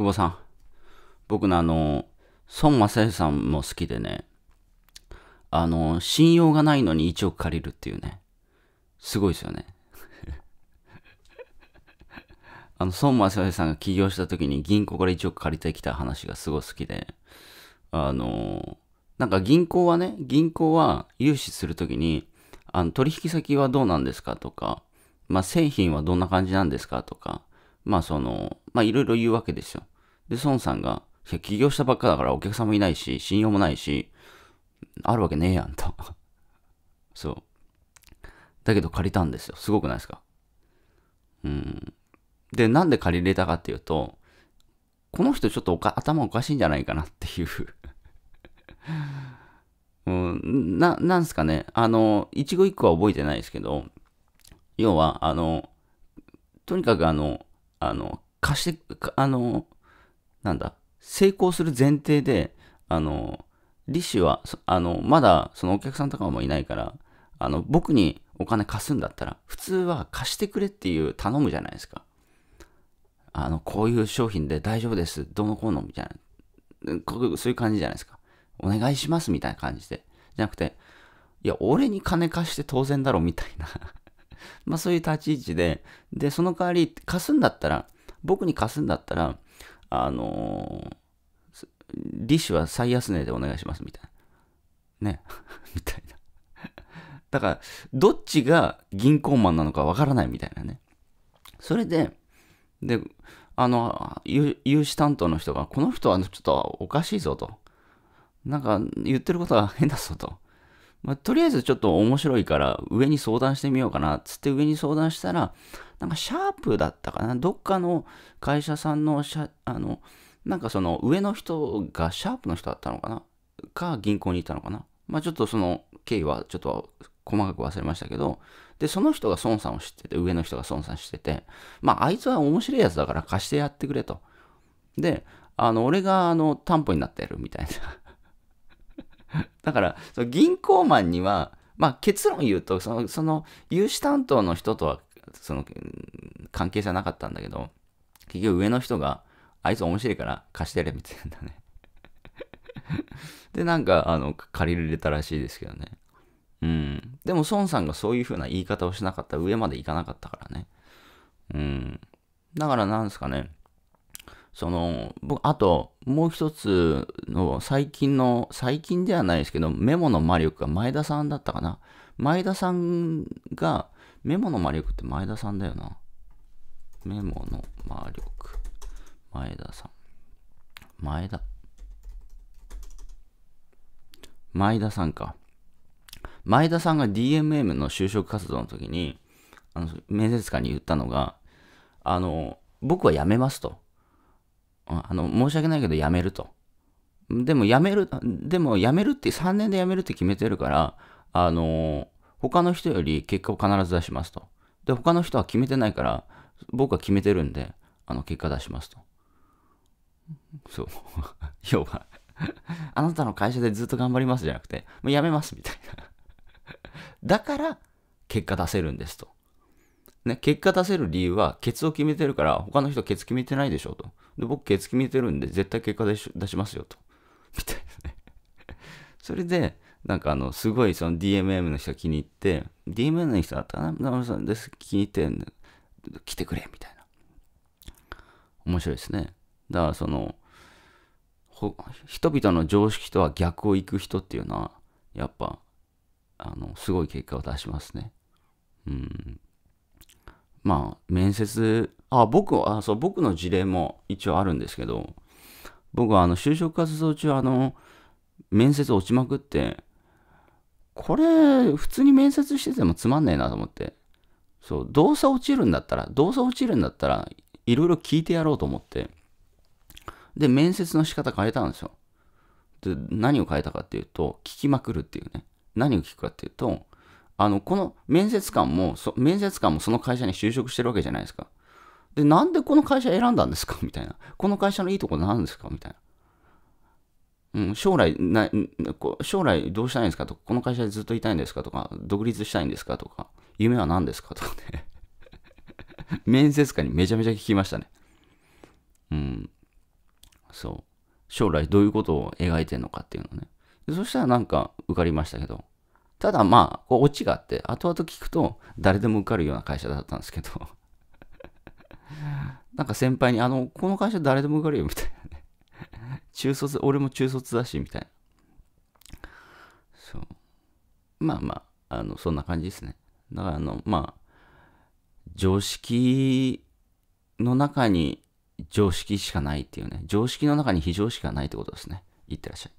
久保さん。僕のあの、孫正義さんも好きでね、あの、信用がないのに1億借りるっていうね、すごいですよね。あの、孫正義さんが起業した時に銀行から1億借りてきた話がすごい好きで、あの、なんか銀行はね、銀行は融資するときに、あの、取引先はどうなんですかとか、まあ、製品はどんな感じなんですかとか、まあ、その、まあ、いろいろ言うわけですよ。で、孫さんが、いや、起業したばっかだからお客さんもいないし、信用もないし、あるわけねえやんと そう。だけど借りたんですよ。すごくないですかうん。で、なんで借りれたかっていうと、この人ちょっとおか頭おかしいんじゃないかなっていう うん、な、なんすかね。あの、一語一句は覚えてないですけど、要は、あの、とにかくあの、あの、貸して、あの、なんだ、成功する前提で、あの、利子は、あの、まだそのお客さんとかもいないから、あの、僕にお金貸すんだったら、普通は貸してくれっていう頼むじゃないですか。あの、こういう商品で大丈夫です。どうのこうのみたいな。そういう感じじゃないですか。お願いしますみたいな感じで。じゃなくて、いや、俺に金貸して当然だろみたいな まあそういう立ち位置で、で、その代わり貸すんだったら、僕に貸すんだったら、あのー、デは最安値でお願いしますみたいな。ね。みたいな。だから、どっちが銀行マンなのかわからないみたいなね。それで、で、あの、融資担当の人が、この人はちょっとおかしいぞと。なんか言ってることが変だぞと。まあ、とりあえずちょっと面白いから上に相談してみようかな、つって上に相談したら、なんかシャープだったかな、どっかの会社さんのあの、なんかその上の人がシャープの人だったのかなか銀行にいたのかなまあちょっとその経緯はちょっと細かく忘れましたけど、で、その人が孫さんを知ってて、上の人が孫さん知ってて、まああいつは面白いやつだから貸してやってくれと。で、あの、俺があの担保になってやるみたいな だから、その銀行マンには、まあ結論言うと、その、その融資担当の人とは、その、関係じゃなかったんだけど、結局上の人が、あいつ面白いから貸してやれ、みたいなね で、なんか、あの、借りられたらしいですけどね。うん。でも、孫さんがそういう風な言い方をしなかったら上まで行かなかったからね。うん。だから、なんですかね。その、僕、あと、もう一つの最近の、最近ではないですけど、メモの魔力が前田さんだったかな。前田さんが、メモの魔力って前田さんだよな。メモの魔力。前田さん。前田。前田さんか。前田さんが DMM の就職活動の時に、あの面接官に言ったのが、あの、僕は辞めますと。あの、申し訳ないけど辞めると。でも辞める、でも辞めるって、3年で辞めるって決めてるから、あの、他の人より結果を必ず出しますと。で、他の人は決めてないから、僕は決めてるんで、あの、結果出しますと。そう。要はあなたの会社でずっと頑張りますじゃなくて、もう辞めますみたいなだから、結果出せるんですと。ね、結果出せる理由は、ケツを決めてるから、他の人ケツ決めてないでしょと。で、僕ケツ決めてるんで、絶対結果出し出しますよと。みたいですね。それで、なんかあの、すごいその DMM の人気に入って、DMM の人だったかなさんです。気に入って、来てくれ、みたいな。面白いですね。だからその、人々の常識とは逆を行く人っていうのは、やっぱ、あの、すごい結果を出しますね。うん。まあ、面接、あ、僕、あ、そう、僕の事例も一応あるんですけど、僕はあの、就職活動中、あの、面接落ちまくって、これ、普通に面接しててもつまんねえなと思って、そう、動作落ちるんだったら、動作落ちるんだったら、いろいろ聞いてやろうと思って、で、面接の仕方変えたんですよ。で、何を変えたかっていうと、聞きまくるっていうね。何を聞くかっていうと、あの、この面接官も、面接官もその会社に就職してるわけじゃないですか。で、なんでこの会社選んだんですか みたいな。この会社のいいとこなんですかみたいな。うん、将来な、将来どうしたいんですかとか、この会社でずっといたいんですかとか、独立したいんですかとか、夢は何ですかとかね。面接官にめちゃめちゃ聞きましたね。うん。そう。将来どういうことを描いてんのかっていうのね。そしたらなんか受かりましたけど。ただまあ、こうオチがあって、後々聞くと誰でも受かるような会社だったんですけど、なんか先輩に、あの、この会社誰でも受かるよみたいなね。中卒、俺も中卒だし、みたいな。そう。まあまあ、あの、そんな感じですね。だからあの、まあ、常識の中に常識しかないっていうね、常識の中に非常識がないってことですね。いってらっしゃい。